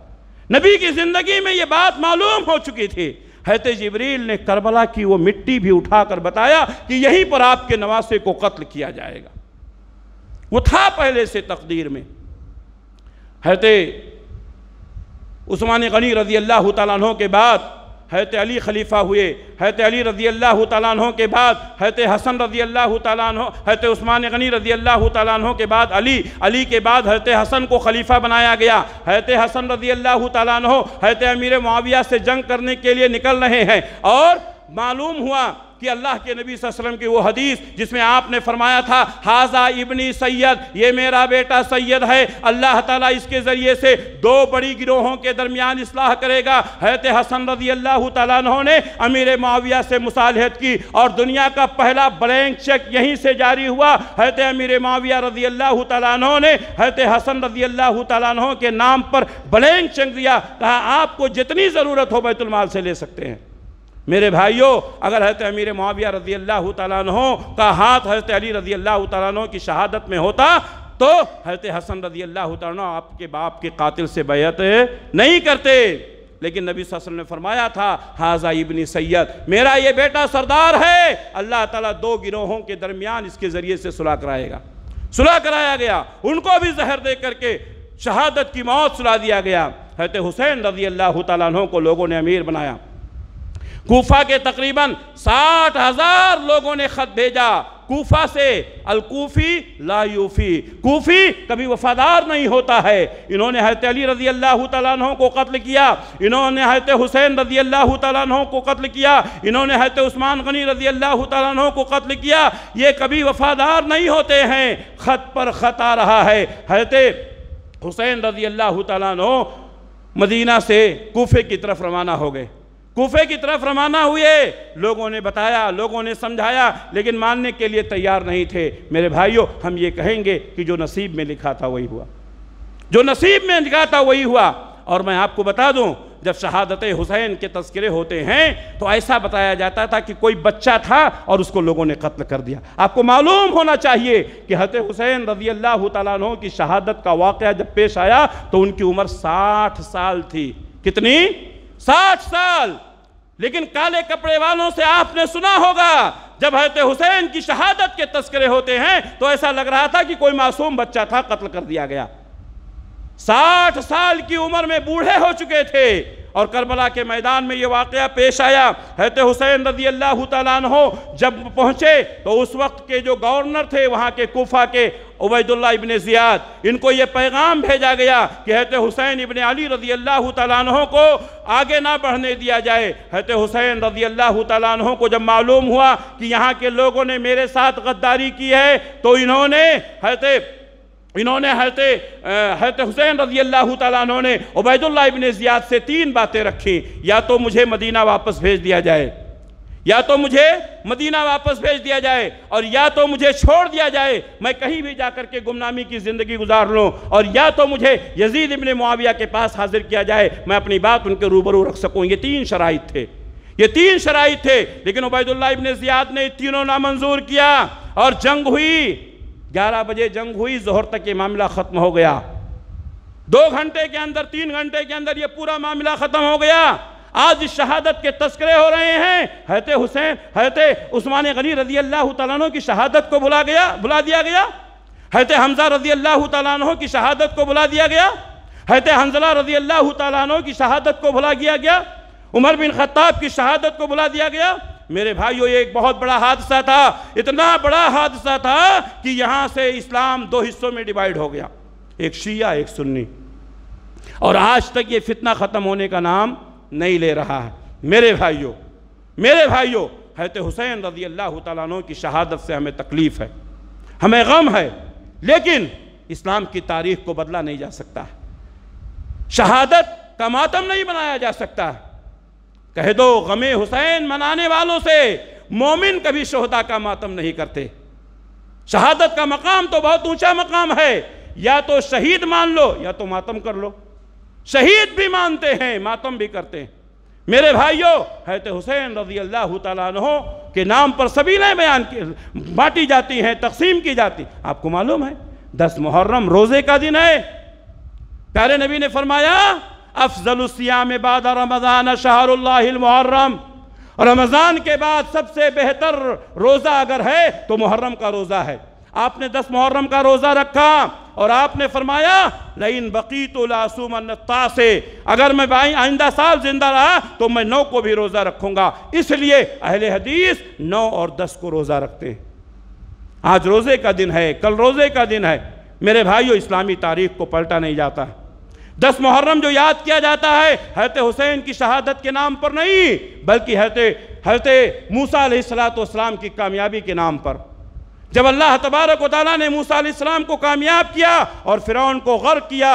नबी की ज़िंदगी में ये बात मालूम हो चुकी थी हैत जबरील ने करबला की वो मिट्टी भी उठाकर बताया कि यहीं पर आपके नवासे को कत्ल किया जाएगा वो था पहले से तकदीर में हैत उस्मान गनी रजी अल्लाह तु के बाद हैत अली खलीफा हुए हैत अली रज़ी अल्लाह तैन के बाद हैत हसन रज़ी अल्लाह तैन हैत उस्मान गनी रज़ी अल्लाह तैन के बाद अली अली के बाद हैत हसन को खलीफा बनाया गया हैत हसन रज़ी अल्लाह तैन हैत अमीर माविया से जंग करने के लिए निकल रहे हैं और मालूम हुआ कि अल्लाह के नबी वसल्लम की वो हदीस जिसमें आपने फरमाया था हाजा इबनी सैयद ये मेरा बेटा सैयद है अल्लाह ताला इसके ज़रिए से दो बड़ी गिरोहों के दरमियान इसलाह करेगा हैत हसन रजी अल्लाह तु ने अमीर माविया से मुसालहत की और दुनिया का पहला ब्लैंक चेक यहीं से जारी हुआ हैत अमीर माविया रजी अल्लाह तु ने हैत हसन रजी अल्लाह तु के नाम पर ब्लैंक चेक दिया कहा आपको जितनी ज़रूरत हो बैतुलमाल से ले सकते हैं मेरे भाइयों अगर हजरत अमीर मुआविया रजी अल्लाह तु का हाथ हजरत अली रजी अल्लाह तु की शहादत में होता तो हजरत हसन रजी अल्लाह तु आपके बाप के कातिल से बैत नहीं करते लेकिन नबी वसल्लम ने फरमाया था हाजा इबनी सैयद मेरा ये बेटा सरदार है अल्लाह ताला दो गिरोहों के दरमियान इसके ज़रिए से सुलह कराएगा सुलह कराया गया उनको भी जहर दे करके शहादत की मौत सुला दिया गया हजरत हुसैन रजी अल्लाह तहों को लोगों ने अमीर बनाया कोफा के तकरीबन साठ हजार लोगों ने खत भेजा कोफा से अलकूफ़ी लायूफ़ी कोफ़ी कभी वफादार नहीं होता है इन्होंने हजरत अली रजी अल्लाह तु को कत्ल किया इन्होंने हजरत हुसैन रजी अल्लाह तु को कत्ल किया इन्होंने हजरत उस्मान गनी रजी अल्लाह तु को कत्ल किया ये कभी वफादार नहीं होते हैं ख़त पर ख़त आ रहा है हजरत हुसैन रजी अल्लाह तु मदीना से कोफे की तरफ रवाना हो गए कोफे की तरफ रवाना हुए लोगों ने बताया लोगों ने समझाया लेकिन मानने के लिए तैयार नहीं थे मेरे भाइयों हम ये कहेंगे कि जो नसीब में लिखा था वही हुआ जो नसीब में लिखा था वही हुआ और मैं आपको बता दूं जब शहादत हुसैन के तस्करे होते हैं तो ऐसा बताया जाता था कि कोई बच्चा था और उसको लोगों ने कत्ल कर दिया आपको मालूम होना चाहिए कि हत हुसैन रजी अल्लाह तु की शहादत का वाक़ जब पेश आया तो उनकी उम्र साठ साल थी कितनी साठ साल लेकिन काले कपड़े वालों से आपने सुना होगा जब हजरत हुसैन की शहादत के तस्करे होते हैं तो ऐसा लग रहा था कि कोई मासूम बच्चा था कत्ल कर दिया गया साठ साल की उम्र में बूढ़े हो चुके थे और करबला के मैदान में यह वाक़ पेश आया हजरत हुसैन रजी अल्लाह तब जब तो उस वक्त के जो गवर्नर थे वहां के कोफा के उबैदुल्ला इबन ज़ियाद इनको ये पैगाम भेजा गया कि हैत हुसैन इबन अली रजी अल्लाह तैनों को आगे ना बढ़ने दिया जाए हैत हुसैन रजी अल्लाह तैनों को जब मालूम हुआ कि यहाँ के लोगों ने मेरे साथ गद्दारी की है तो इन्होंने हैत इन्होंने हरत हरत हुसैन रजी अल्लाह तैनों ने उबैदुल्ला इबन ज़ियाद से तीन बातें रखी या तो मुझे मदीना वापस भेज दिया जाए या तो मुझे मदीना वापस भेज दिया जाए और या तो मुझे छोड़ दिया जाए मैं कहीं भी जाकर के गुमनामी की ज़िंदगी गुजार लूं और या तो मुझे यजीद इब्ने मुआविया के पास हाजिर किया जाए मैं अपनी बात उनके रूबरू रख सकूं ये तीन शराइ थे ये तीन शराइ थे लेकिन उबैदुल्ला इबन ज़ियाद ने तीनों नामंजूर किया और जंग हुई ग्यारह बजे जंग हुई जोहर तक ये मामला ख़त्म हो गया दो घंटे के अंदर तीन घंटे के अंदर यह पूरा मामला ख़त्म हो गया आज इस शहादत के तस्करे हो रहे हैं हैते हुसैन हैते उस्मान गनी रजी अल्लाह तु की शहादत को बुला गया बुला दिया गया हैते हमजा रजी अल्लाह तु की शहादत को बुला दिया गया हैते हंजला रजी अल्लाह तु की शहादत को बुला दिया गया उमर बिन खत्ताब की शहादत को बुला दिया गया मेरे भाइयों ये एक बहुत बड़ा हादसा था इतना बड़ा हादसा था कि यहाँ से इस्लाम दो हिस्सों में डिवाइड हो गया एक शिया एक सुन्नी और आज तक ये फितना ख़त्म होने का नाम नहीं ले रहा है मेरे भाइयों मेरे भाइयों हैत हुसैन रजी अल्लाह तु की शहादत से हमें तकलीफ़ है हमें गम है लेकिन इस्लाम की तारीख को बदला नहीं जा सकता शहादत का मातम नहीं बनाया जा सकता कह दो गमे हुसैन मनाने वालों से मोमिन कभी शहदा का मातम नहीं करते शहादत का मकाम तो बहुत ऊंचा मकाम है या तो शहीद मान लो या तो मातम कर लो शहीद भी मानते हैं मातम भी करते हैं मेरे भाइयों हैत हुसैन रजी अल्लाह तहो के नाम पर सभी ने बयान बांटी जाती हैं तकसीम की जाती आपको मालूम है दस मुहर्रम रोज़े का दिन है प्यारे नबी ने फरमाया अफजलसियाम बाद रमज़ान शहरम रमज़ान के बाद सबसे बेहतर रोज़ा अगर है तो मुहर्रम का रोज़ा है आपने दस मुहर्रम का रोज़ा रखा और आपने फरमाया लइन बकी तो लासूम से अगर मैं भाई आइंदा साल जिंदा रहा तो मैं नौ को भी रोज़ा रखूंगा इसलिए अहले हदीस नौ और दस को रोज़ा रखते हैं आज रोज़े का दिन है कल रोज़े का दिन है मेरे भाइयों इस्लामी तारीख को पलटा नहीं जाता दस मुहर्रम जो याद किया जाता है हैत हुसैन की शहादत के नाम पर नहीं बल्कि हरत हरत मूसा सलात की कामयाबी के नाम पर जब अल्लाह तबारक वाली ने मूसा को कामयाब किया और फिरौन को गर्व किया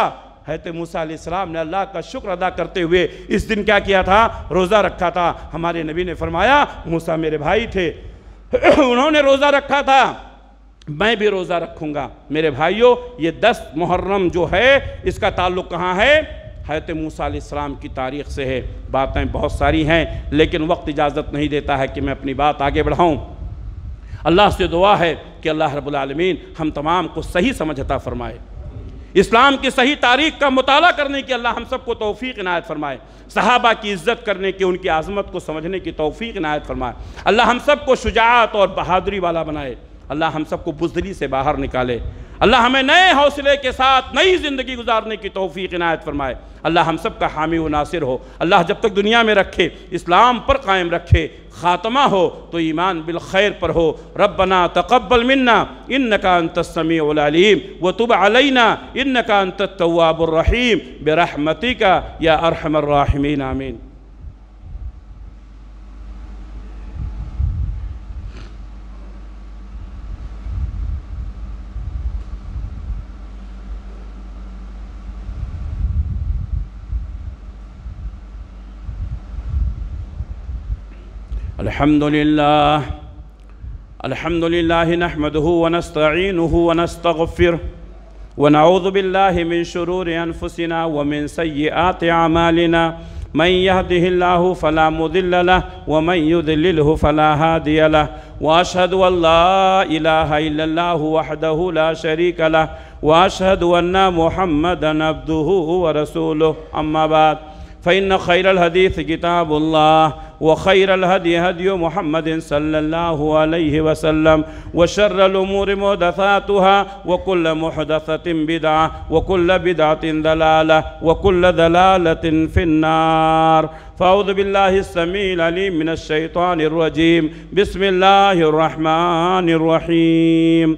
हैत मूसा ने अल्लाह का शुक्र अदा करते हुए इस दिन क्या किया था रोज़ा रखा था हमारे नबी ने फरमाया मूसा मेरे भाई थे [clears throat] उन्होंने रोज़ा रखा था मैं भी रोज़ा रखूँगा मेरे भाइयों ये दस मुहर्रम जो है इसका ताल्लुक कहाँ है हैत मूसा की तारीख से है बातें बहुत सारी हैं लेकिन वक्त इजाज़त नहीं देता है कि मैं अपनी बात आगे बढ़ाऊँ अल्लाह से दुआ है कि अल्लाह रबालमीन हम तमाम को सही समझता फ़रमाए इस्लाम की सही तारीख का मताल करने की अल्लाह हम सबको तोफ़ी इनायत फ़रमाए सहाबा की इज़्ज़त करने की उनकी आज़मत को समझने की तोफ़ी इनायत फ़रमाए अल्लाह हम सबको शुजात और बहादुरी वाला बनाए अल्लाह हम सबको बुजदली से बाहर निकाले अल्लाह हमें नए हौसले के साथ नई ज़िंदगी गुजारने की तोफ़ी इनायत फरमाए अल्लाह हम सब का हामी व नासिर हो अल्लाह जब तक दुनिया में रखे इस्लाम पर कायम रखे ख़ात्मा हो तो ईमान बिल खैर पर हो रबना तकबल मन्ना इन नकान तस्मीम व तुब अलना इन नकान तवाबुलरहीम बरहमती का या अरहमर्राहमीन आमीन الحمد لله الحمد لله نحمده ونستعينه ونستغفره ونعوذ بالله من شرور أنفسنا ومن سيئات أعمالنا من يهده الله فلا مضل له ومن يضلله فلا هادي له واشهد ان لا اله الا الله وحده لا شريك له واشهد ان محمدا عبده ورسوله اما بعد فان خير الحديث كتاب الله وخير الهدي هدي محمد صلى الله عليه وسلم وشر الأمور محدثاتها وكل محدثة بدعة وكل بدعة ضلالة وكل ضلالة في النار فأعوذ بالله السميع العليم من الشيطان الرجيم بسم الله الرحمن الرحيم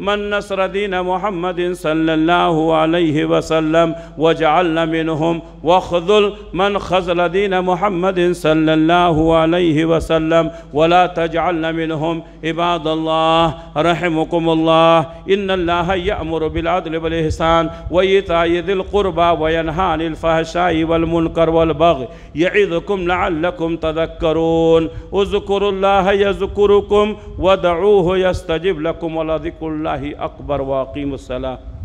من نصر دين محمد صلى الله عليه وسلم واجعلنا منهم واخذل من خذل دين محمد صلى الله عليه وسلم ولا تجعلنا منهم عباد الله رحمكم الله إن الله يأمر بالعدل والإحسان وإيتاء ذي القربى وينهى عن الفحشاء والمنكر والبغي يعظكم لعلكم تذكرون اذكروا الله يذكركم ودعوه يستجب لكم ولذكر الله أكبر وأقيموا الصلاة